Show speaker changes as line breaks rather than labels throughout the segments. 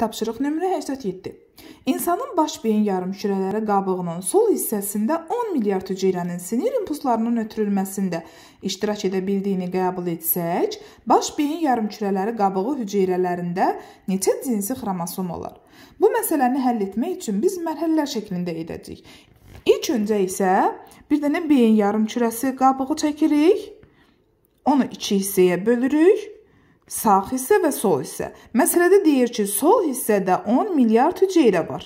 Tapşırıq nömrə 87. İnsanın baş beyin yarımkürələri qabığının sol hissəsində 10 milyard hüceyrənin sinir impulslarının ötürülməsində iştirak edə bildiyini qəbul etsək, baş beyin yarımkürələri qabığı hüceyrələrində neçə cinsi xromosom olar? Bu məsələni həll etmək üçün biz mərhələlər şəklində edəcəyik. İlk öncə isə bir dənə beyin yarımkürəsi qabığı çəkirik. Onu iki hissəyə bölürük. Sağ hissə və sol hissə. Məsələdə deyir ki, sol hissədə 10 milyard hüceyrə var.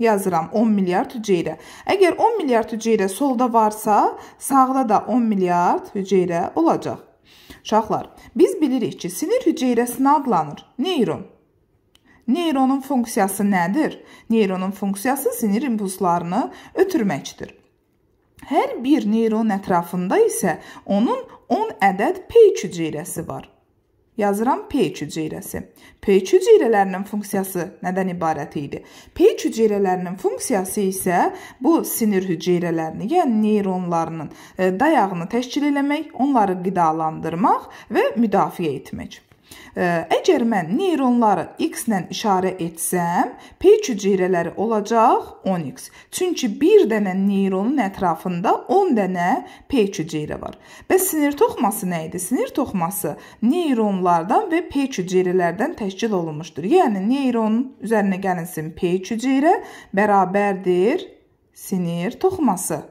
Yazıram 10 milyard hüceyrə. Əgər 10 milyard hüceyrə solda varsa, sağda da 10 milyard hüceyrə olacaq. Uşaqlar, biz bilirik ki, sinir hüceyrəsi adlanır? Neyron. Neyronun funksiyası nədir? Neyronun funksiyası sinir impulslarını ötürməkdir. Hər bir neyron ətrafında isə onun 10 ədəd peyk hüceyrəsi var. Yazıram P3 hüceyrəsi. P3 hüceyrələrinin funksiyası nədən ibarət idi? P3 hüceyrələrinin funksiyası isə bu sinir hüceyrələrini, yəni neyronlarının e, dayağını təşkil eləmək, onları qidalandırmaq və müdafiə etmək. Əgər mən neyronları x-lə işarə etsəm, peyk hüceyrələri olacaq 10x. Çünki bir dənə neyronun ətrafında 10 dənə peyk hüceyrə var. Bəs sinir toxuması nə idi? Sinir toxuması neyronlardan və peyk hüceyrələrdən təşkil olunmuşdur. Yəni neyronun üzərinə gəlinsin peyk hüceyrə bərabərdir sinir toxuması.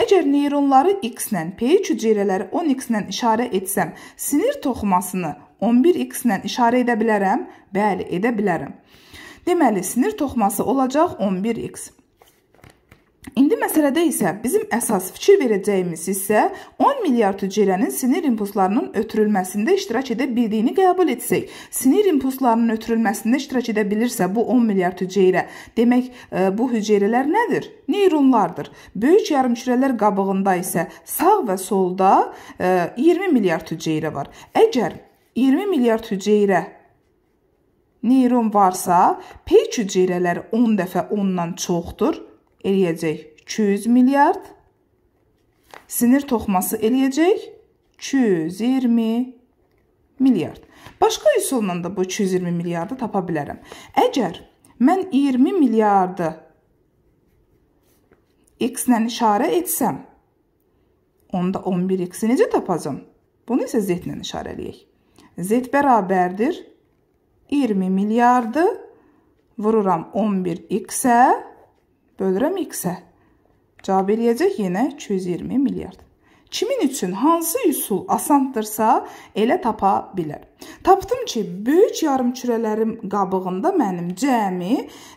Əgər neyronları x ilə, pH hüceyrələri 10x ilə işarə etsəm, sinir toxumasını 11x ilə işarə edə bilərəm? Bəli, edə bilərəm. Deməli, sinir toxuması olacaq 11x. İndi məsələdə isə bizim əsas fikir verəcəyimiz isə 10 milyard hüceyrənin sinir impulslarının ötürülməsində iştirak edə bildiyini qəbul etsək, sinir impulslarının ötürülməsində iştirak edə bilirsə bu 10 milyard hüceyrə, demək e, bu hüceyrələr nədir? Neyronlardır. Böyük yarımçürələr qabığında isə sağ və solda 20 e, milyard hüceyrə var. Əgər 20 milyard hüceyrə neyron varsa, pey hüceyrələri 10 dəfə ondan çoxdur eləyəcək 200 milyard. Sinir toxuması eləyəcək 220 milyard. Başqa üsulla da bu 220 milyardı tapa bilərəm. Əgər mən 20 milyardı x-lə işarə etsəm, onda 11x-i necə tapacam? Bunu isə z-lə işarə eləyək. z bərabərdir 20 milyardı vururam 11x-ə bölürəm x-ə. Cavab eləyəcək yenə 220 milyard. Kimin üçün hansı üsul asandırsa, elə tapa bilər. Tapdım ki, böyük yarımkürələrim qabığında mənim cəmi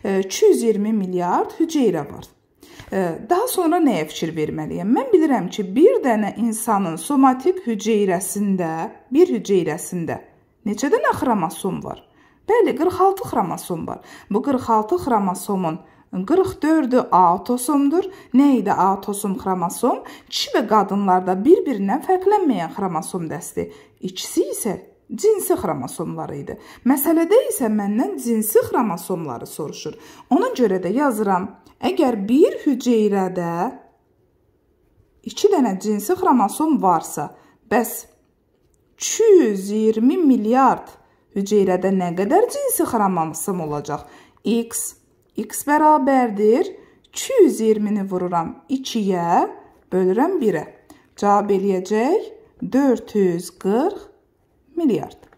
220 e, milyard hüceyrə var. E, daha sonra nəyə fikir verməliyəm? Mən bilirəm ki, bir dənə insanın somatik hüceyrəsində, bir hüceyrəsində neçə dənə xromosom var? Bəli, 46 xromosom var. Bu 46 xromosomun 44-ü A tosumdur. Nə idi A tosum xromosom? Kişi və qadınlarda bir-birindən fərqlənməyən xromosom dəsti. İkisi isə cinsi xromosomları idi. Məsələdə isə məndən cinsi xromosomları soruşur. Ona görə də yazıram. Əgər bir hüceyrədə 2 dənə cinsi xromosom varsa, bəs 220 milyard hüceyrədə nə qədər cinsi xromosom olacaq? X x bərabərdir. 220-ni vururam 2-yə, bölürəm 1-ə. Cavab eləyəcək 440 milyard.